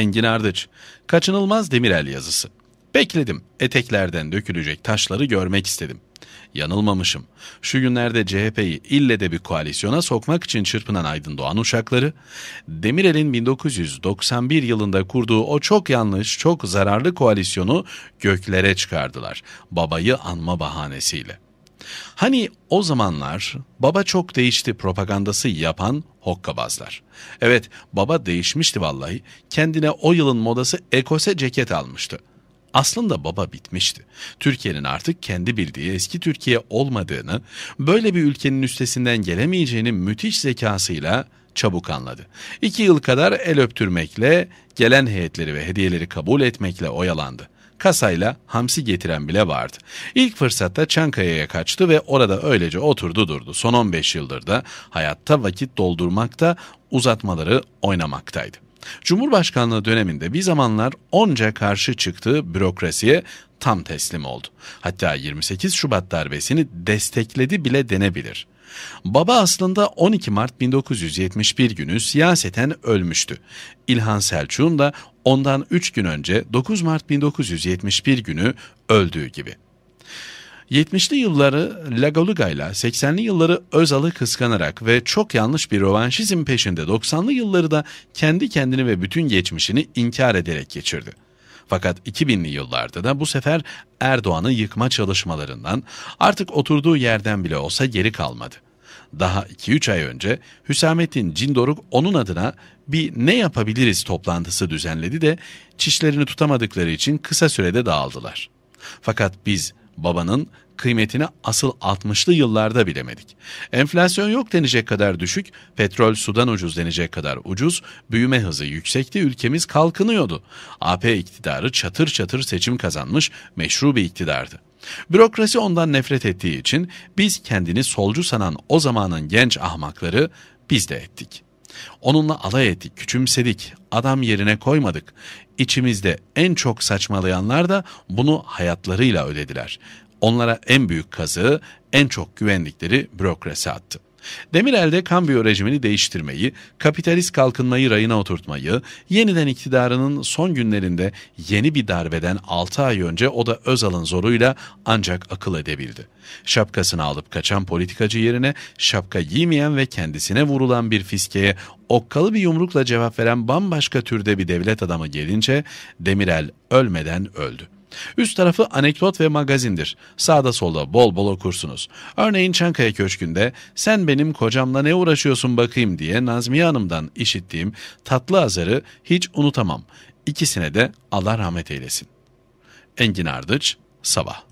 Engin Ardıç, Kaçınılmaz Demirel yazısı. Bekledim, eteklerden dökülecek taşları görmek istedim. Yanılmamışım. Şu günlerde CHP'yi ille de bir koalisyona sokmak için çırpınan Aydın Doğan uşakları, Demirel'in 1991 yılında kurduğu o çok yanlış, çok zararlı koalisyonu göklere çıkardılar. Babayı anma bahanesiyle.'' Hani o zamanlar baba çok değişti propagandası yapan hokkabazlar. Evet baba değişmişti vallahi. Kendine o yılın modası ekose ceket almıştı. Aslında baba bitmişti. Türkiye'nin artık kendi bildiği eski Türkiye olmadığını, böyle bir ülkenin üstesinden gelemeyeceğini müthiş zekasıyla çabuk anladı. İki yıl kadar el öptürmekle, gelen heyetleri ve hediyeleri kabul etmekle oyalandı kasayla hamsi getiren bile vardı. İlk fırsatta Çankaya'ya kaçtı ve orada öylece oturdu durdu. Son 15 yıldır da hayatta vakit doldurmakta, uzatmaları oynamaktaydı. Cumhurbaşkanlığı döneminde bir zamanlar onca karşı çıktığı bürokrasiye tam teslim oldu. Hatta 28 Şubat darbesini destekledi bile denebilir. Baba aslında 12 Mart 1971 günü siyaseten ölmüştü. İlhan Selçuk'un da ondan 3 gün önce 9 Mart 1971 günü öldüğü gibi. 70'li yılları Lagaluga ile 80'li yılları Özal'ı kıskanarak ve çok yanlış bir rovanşizm peşinde 90'lı yılları da kendi kendini ve bütün geçmişini inkar ederek geçirdi. Fakat 2000'li yıllarda da bu sefer Erdoğan'ı yıkma çalışmalarından artık oturduğu yerden bile olsa geri kalmadı. Daha 2-3 ay önce Hüsamettin Cindoruk onun adına bir ne yapabiliriz toplantısı düzenledi de çişlerini tutamadıkları için kısa sürede dağıldılar. Fakat biz babanın kıymetini asıl 60'lı yıllarda bilemedik. Enflasyon yok denecek kadar düşük, petrol sudan ucuz denecek kadar ucuz, büyüme hızı yüksekti, ülkemiz kalkınıyordu. AP iktidarı çatır çatır seçim kazanmış, meşru bir iktidardı. Bürokrasi ondan nefret ettiği için biz kendini solcu sanan o zamanın genç ahmakları biz de ettik.'' Onunla alay ettik, küçümsedik, adam yerine koymadık. İçimizde en çok saçmalayanlar da bunu hayatlarıyla ödediler. Onlara en büyük kazığı, en çok güvendikleri bürokrasi attı. Demirel'de kambiyo rejimini değiştirmeyi, kapitalist kalkınmayı rayına oturtmayı, yeniden iktidarının son günlerinde yeni bir darbeden 6 ay önce o da Özal'ın zoruyla ancak akıl edebildi. Şapkasını alıp kaçan politikacı yerine şapka giymeyen ve kendisine vurulan bir fiskeye okkalı bir yumrukla cevap veren bambaşka türde bir devlet adamı gelince Demirel ölmeden öldü. Üst tarafı anekdot ve magazindir. Sağda solda bol bol okursunuz. Örneğin Çankaya Köşkü'nde sen benim kocamla ne uğraşıyorsun bakayım diye Nazmiye Hanım'dan işittiğim tatlı azarı hiç unutamam. İkisine de Allah rahmet eylesin. Engin Ardıç, Sabah